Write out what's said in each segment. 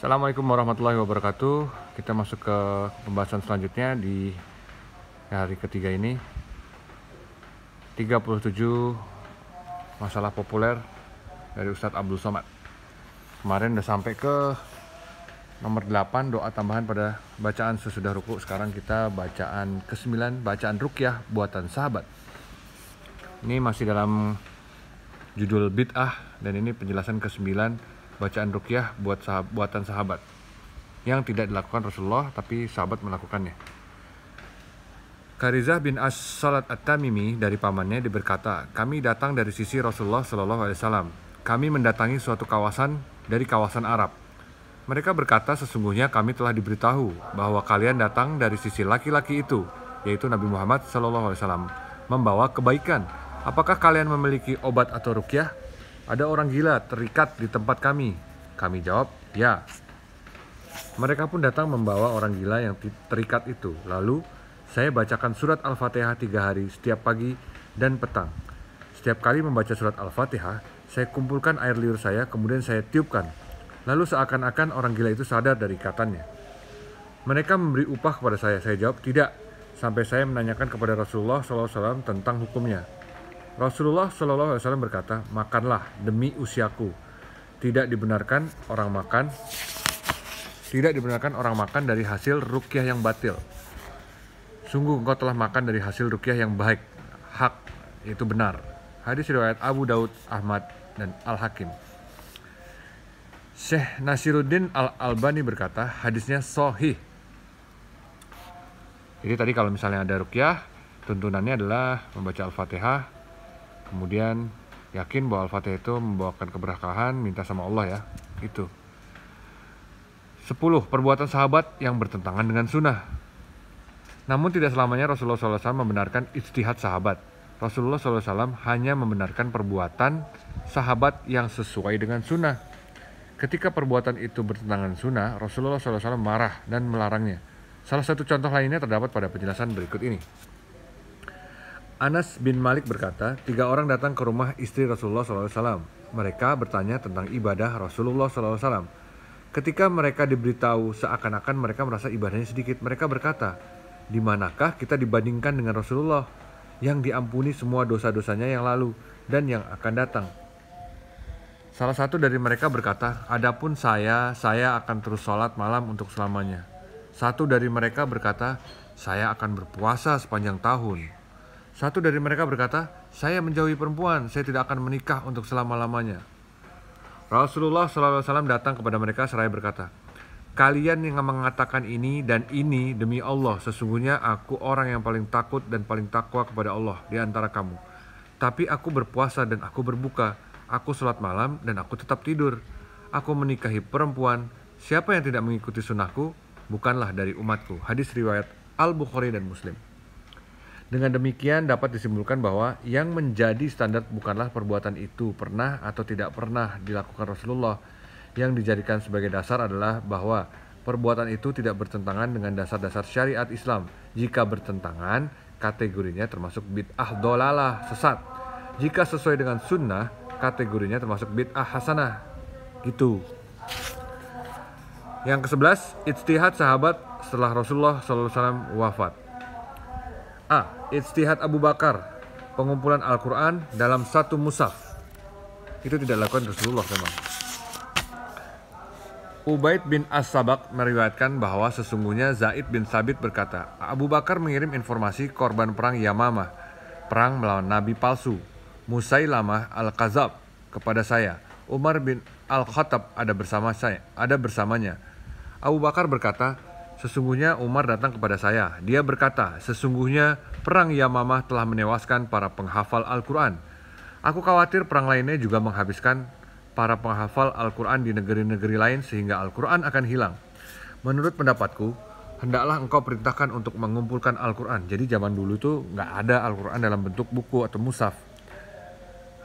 Assalamualaikum warahmatullahi wabarakatuh. Kita masuk ke pembahasan selanjutnya di hari ketiga ini. 37 masalah populer dari Ustadz Abdul Somad. Kemarin udah sampai ke nomor 8 doa tambahan pada bacaan sesudah ruku. Sekarang kita bacaan ke-9 bacaan rukyah buatan sahabat. Ini masih dalam judul bid'ah dan ini penjelasan ke-9 bacaan rukyah buat sahab, buatan sahabat yang tidak dilakukan Rasulullah tapi sahabat melakukannya. Karizah bin As-Salat At-Tamimi dari pamannya diberkata, kami datang dari sisi Rasulullah Shallallahu Alaihi Wasallam. Kami mendatangi suatu kawasan dari kawasan Arab. Mereka berkata sesungguhnya kami telah diberitahu bahwa kalian datang dari sisi laki-laki itu, yaitu Nabi Muhammad Shallallahu Alaihi Wasallam, membawa kebaikan. Apakah kalian memiliki obat atau rukyah? Ada orang gila terikat di tempat kami. Kami jawab, ya. Mereka pun datang membawa orang gila yang terikat itu. Lalu saya bacakan surat Al-Fatihah tiga hari setiap pagi dan petang. Setiap kali membaca surat Al-Fatihah, saya kumpulkan air liur saya, kemudian saya tiupkan. Lalu seakan-akan orang gila itu sadar dari katanya. Mereka memberi upah kepada saya. Saya jawab, tidak. Sampai saya menanyakan kepada Rasulullah SAW tentang hukumnya. Rasulullah Shallallahu Alaihi Wasallam berkata, makanlah demi usiaku. Tidak dibenarkan orang makan, tidak dibenarkan orang makan dari hasil rukyah yang batil. Sungguh engkau telah makan dari hasil rukyah yang baik, hak itu benar. Hadis riwayat Abu Daud, Ahmad, dan Al Hakim. Syekh Nasiruddin Al Albani berkata, hadisnya sohi Jadi tadi kalau misalnya ada rukyah, tuntunannya adalah membaca Al-Fatihah, kemudian yakin bahwa Al-Fatihah itu membawakan keberkahan minta sama Allah ya itu 10. Perbuatan sahabat yang bertentangan dengan sunnah Namun tidak selamanya Rasulullah SAW membenarkan istihad sahabat Rasulullah SAW hanya membenarkan perbuatan sahabat yang sesuai dengan sunnah Ketika perbuatan itu bertentangan sunnah, Rasulullah SAW marah dan melarangnya Salah satu contoh lainnya terdapat pada penjelasan berikut ini Anas bin Malik berkata, tiga orang datang ke rumah istri Rasulullah SAW. Mereka bertanya tentang ibadah Rasulullah SAW. Ketika mereka diberitahu seakan-akan mereka merasa ibadahnya sedikit, mereka berkata, di manakah kita dibandingkan dengan Rasulullah yang diampuni semua dosa-dosanya yang lalu dan yang akan datang? Salah satu dari mereka berkata, Adapun saya, saya akan terus sholat malam untuk selamanya. Satu dari mereka berkata, saya akan berpuasa sepanjang tahun. Satu dari mereka berkata, "Saya menjauhi perempuan, saya tidak akan menikah untuk selama-lamanya." Rasulullah SAW datang kepada mereka seraya berkata, "Kalian yang mengatakan ini dan ini demi Allah, sesungguhnya aku orang yang paling takut dan paling takwa kepada Allah di antara kamu. Tapi aku berpuasa dan aku berbuka, aku sholat malam dan aku tetap tidur. Aku menikahi perempuan, siapa yang tidak mengikuti sunnahku, bukanlah dari umatku." Hadis riwayat Al-Bukhari dan Muslim. Dengan demikian dapat disimpulkan bahwa yang menjadi standar bukanlah perbuatan itu pernah atau tidak pernah dilakukan Rasulullah. Yang dijadikan sebagai dasar adalah bahwa perbuatan itu tidak bertentangan dengan dasar-dasar syariat Islam. Jika bertentangan, kategorinya termasuk bid'ah dolalah, sesat. Jika sesuai dengan sunnah, kategorinya termasuk bid'ah hasanah. gitu. Yang ke-11, ijtihad sahabat setelah Rasulullah SAW wafat. A. Ijtihad Abu Bakar Pengumpulan Al-Quran dalam satu musaf Itu tidak dilakukan Rasulullah memang Ubaid bin As-Sabak meriwayatkan bahwa sesungguhnya Zaid bin Sabit berkata, Abu Bakar mengirim informasi korban perang Yamamah, perang melawan nabi palsu, Musailamah al-Kazab kepada saya. Umar bin Al-Khattab ada bersama saya, ada bersamanya. Abu Bakar berkata, Sesungguhnya Umar datang kepada saya. Dia berkata, sesungguhnya perang Yamamah telah menewaskan para penghafal Al-Quran. Aku khawatir perang lainnya juga menghabiskan para penghafal Al-Quran di negeri-negeri lain sehingga Al-Quran akan hilang. Menurut pendapatku, hendaklah engkau perintahkan untuk mengumpulkan Al-Quran. Jadi zaman dulu itu nggak ada Al-Quran dalam bentuk buku atau musaf.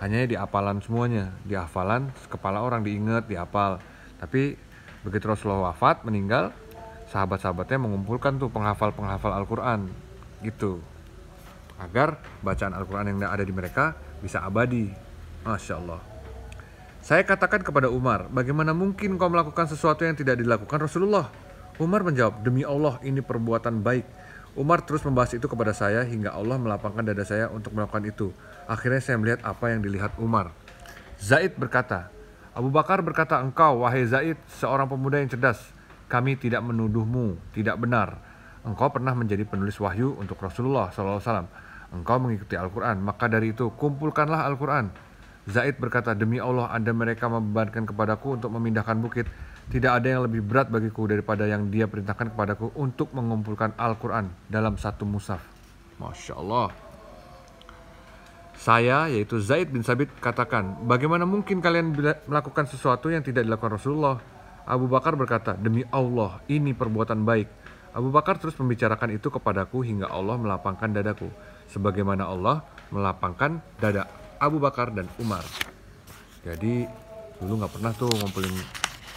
Hanya di apalan semuanya, di hafalan, kepala orang diingat, diapal. Tapi begitu Rasulullah wafat, meninggal, sahabat-sahabatnya mengumpulkan tuh penghafal-penghafal Al-Quran gitu agar bacaan Al-Quran yang ada di mereka bisa abadi Masya Allah saya katakan kepada Umar bagaimana mungkin kau melakukan sesuatu yang tidak dilakukan Rasulullah Umar menjawab demi Allah ini perbuatan baik Umar terus membahas itu kepada saya hingga Allah melapangkan dada saya untuk melakukan itu. Akhirnya saya melihat apa yang dilihat Umar. Zaid berkata, Abu Bakar berkata, engkau, wahai Zaid, seorang pemuda yang cerdas kami tidak menuduhmu, tidak benar. Engkau pernah menjadi penulis wahyu untuk Rasulullah SAW. Engkau mengikuti Al-Quran, maka dari itu kumpulkanlah Al-Quran. Zaid berkata, demi Allah ada mereka membebankan kepadaku untuk memindahkan bukit. Tidak ada yang lebih berat bagiku daripada yang dia perintahkan kepadaku untuk mengumpulkan Al-Quran dalam satu musaf. Masya Allah. Saya, yaitu Zaid bin Sabit, katakan, bagaimana mungkin kalian melakukan sesuatu yang tidak dilakukan Rasulullah? Abu Bakar berkata, "Demi Allah, ini perbuatan baik." Abu Bakar terus membicarakan itu kepadaku hingga Allah melapangkan dadaku, sebagaimana Allah melapangkan dada Abu Bakar dan Umar. Jadi dulu nggak pernah tuh ngumpulin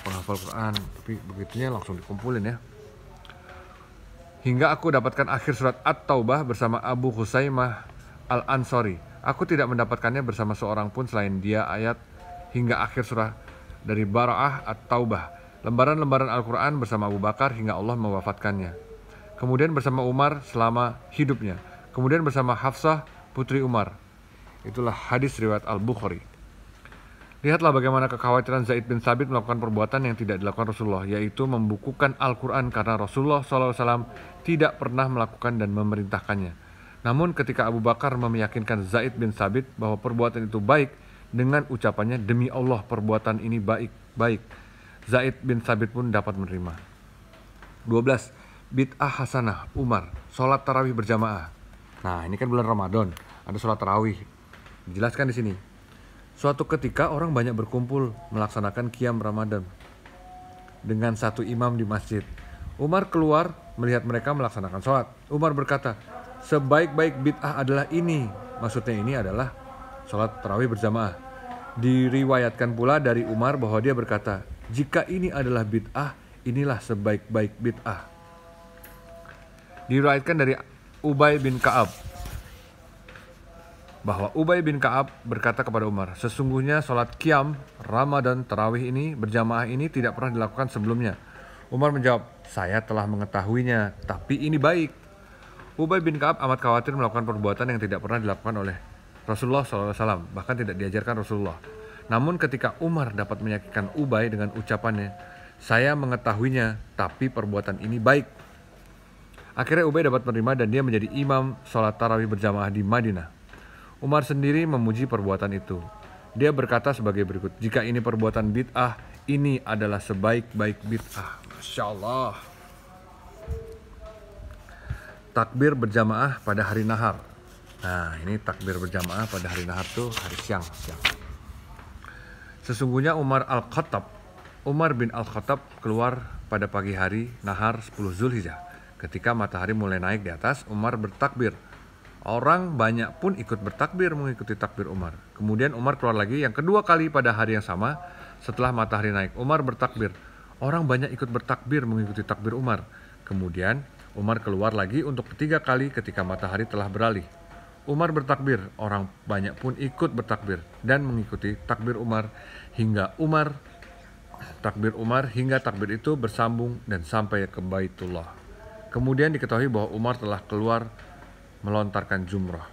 penghafal Quran, tapi begitunya langsung dikumpulin ya. Hingga aku dapatkan akhir surat At-Taubah bersama Abu Husaymah Al-Ansori. Aku tidak mendapatkannya bersama seorang pun selain dia ayat hingga akhir surah dari Bara'ah At-Taubah lembaran-lembaran Al-Quran bersama Abu Bakar hingga Allah mewafatkannya. Kemudian bersama Umar selama hidupnya. Kemudian bersama Hafsah, putri Umar. Itulah hadis riwayat Al-Bukhari. Lihatlah bagaimana kekhawatiran Zaid bin Sabit melakukan perbuatan yang tidak dilakukan Rasulullah, yaitu membukukan Al-Quran karena Rasulullah SAW tidak pernah melakukan dan memerintahkannya. Namun ketika Abu Bakar meyakinkan Zaid bin Sabit bahwa perbuatan itu baik, dengan ucapannya, demi Allah perbuatan ini baik, baik Zaid bin Sabit pun dapat menerima. 12. Bid'ah Hasanah Umar, sholat tarawih berjamaah. Nah ini kan bulan Ramadan, ada sholat tarawih. Dijelaskan di sini. Suatu ketika orang banyak berkumpul melaksanakan kiam Ramadan dengan satu imam di masjid. Umar keluar melihat mereka melaksanakan sholat. Umar berkata, sebaik-baik bid'ah adalah ini. Maksudnya ini adalah sholat tarawih berjamaah. Diriwayatkan pula dari Umar bahwa dia berkata, jika ini adalah bid'ah, inilah sebaik-baik bid'ah. Diriwayatkan dari Ubay bin Ka'ab bahwa Ubay bin Ka'ab berkata kepada Umar, sesungguhnya sholat kiam, Ramadan, Terawih ini, berjamaah ini tidak pernah dilakukan sebelumnya. Umar menjawab, saya telah mengetahuinya, tapi ini baik. Ubay bin Ka'ab amat khawatir melakukan perbuatan yang tidak pernah dilakukan oleh Rasulullah SAW, bahkan tidak diajarkan Rasulullah. Namun ketika Umar dapat menyakitkan Ubay dengan ucapannya, saya mengetahuinya, tapi perbuatan ini baik. Akhirnya Ubay dapat menerima dan dia menjadi imam sholat tarawih berjamaah di Madinah. Umar sendiri memuji perbuatan itu. Dia berkata sebagai berikut, jika ini perbuatan bid'ah, ini adalah sebaik-baik bid'ah. Masya Allah. Takbir berjamaah pada hari nahar. Nah, ini takbir berjamaah pada hari nahar tuh hari siang. siang. Sesungguhnya Umar Al-Khattab, Umar bin Al-Khattab keluar pada pagi hari nahar 10 Zulhijjah. Ketika matahari mulai naik di atas, Umar bertakbir. Orang banyak pun ikut bertakbir mengikuti takbir Umar. Kemudian Umar keluar lagi yang kedua kali pada hari yang sama setelah matahari naik. Umar bertakbir. Orang banyak ikut bertakbir mengikuti takbir Umar. Kemudian Umar keluar lagi untuk ketiga kali ketika matahari telah beralih. Umar bertakbir, orang banyak pun ikut bertakbir dan mengikuti takbir Umar hingga Umar takbir Umar hingga takbir itu bersambung dan sampai ke Baitullah. Kemudian diketahui bahwa Umar telah keluar melontarkan jumrah.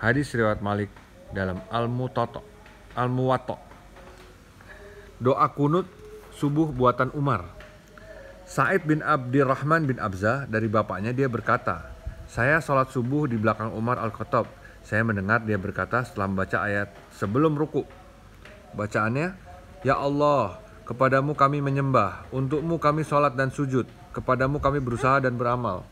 Hadis riwayat Malik dalam Al-Mutato, Al-Muwatta. Doa kunut subuh buatan Umar. Said bin Abdirrahman bin Abzah dari bapaknya dia berkata, saya sholat subuh di belakang Umar Al-Khattab. Saya mendengar dia berkata setelah membaca ayat sebelum ruku. Bacaannya, Ya Allah, kepadamu kami menyembah, untukmu kami sholat dan sujud, kepadamu kami berusaha dan beramal.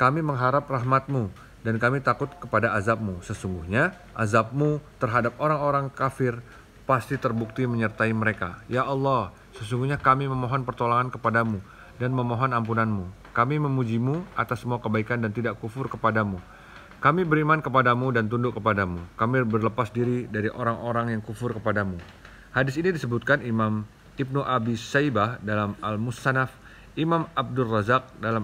Kami mengharap rahmatmu, dan kami takut kepada azabmu. Sesungguhnya azabmu terhadap orang-orang kafir pasti terbukti menyertai mereka. Ya Allah, sesungguhnya kami memohon pertolongan kepadamu dan memohon ampunanmu. Kami memujimu atas semua kebaikan dan tidak kufur kepadamu. Kami beriman kepadamu dan tunduk kepadamu. Kami berlepas diri dari orang-orang yang kufur kepadamu. Hadis ini disebutkan Imam Ibnu Abi Saibah dalam Al-Musanaf, Imam Abdul Razak dalam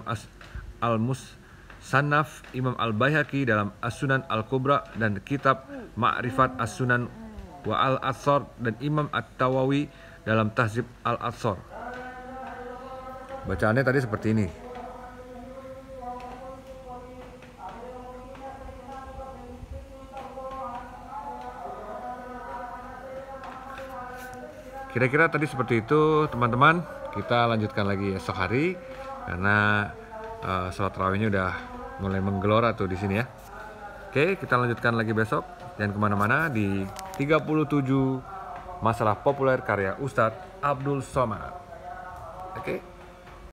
Al-Musanaf, Imam Al-Baihaqi dalam As-Sunan Al-Kubra dan Kitab Ma'rifat As-Sunan wa Al-Atsar dan Imam At-Tawawi dalam Tahzib Al-Atsar. Bacaannya tadi seperti ini. Kira-kira tadi seperti itu teman-teman. Kita lanjutkan lagi esok hari karena uh, sholat terawihnya udah mulai menggelora tuh di sini ya. Oke, kita lanjutkan lagi besok dan kemana-mana di 37 Masalah Populer karya Ustadz Abdul Somad. Oke.